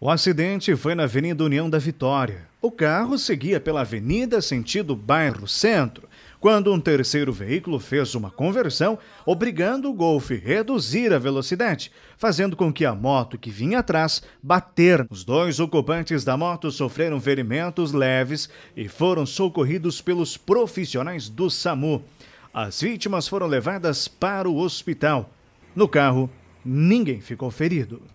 O acidente foi na Avenida União da Vitória. O carro seguia pela avenida sentido bairro centro, quando um terceiro veículo fez uma conversão, obrigando o Golf a reduzir a velocidade, fazendo com que a moto que vinha atrás bater. Os dois ocupantes da moto sofreram ferimentos leves e foram socorridos pelos profissionais do SAMU. As vítimas foram levadas para o hospital. No carro, ninguém ficou ferido.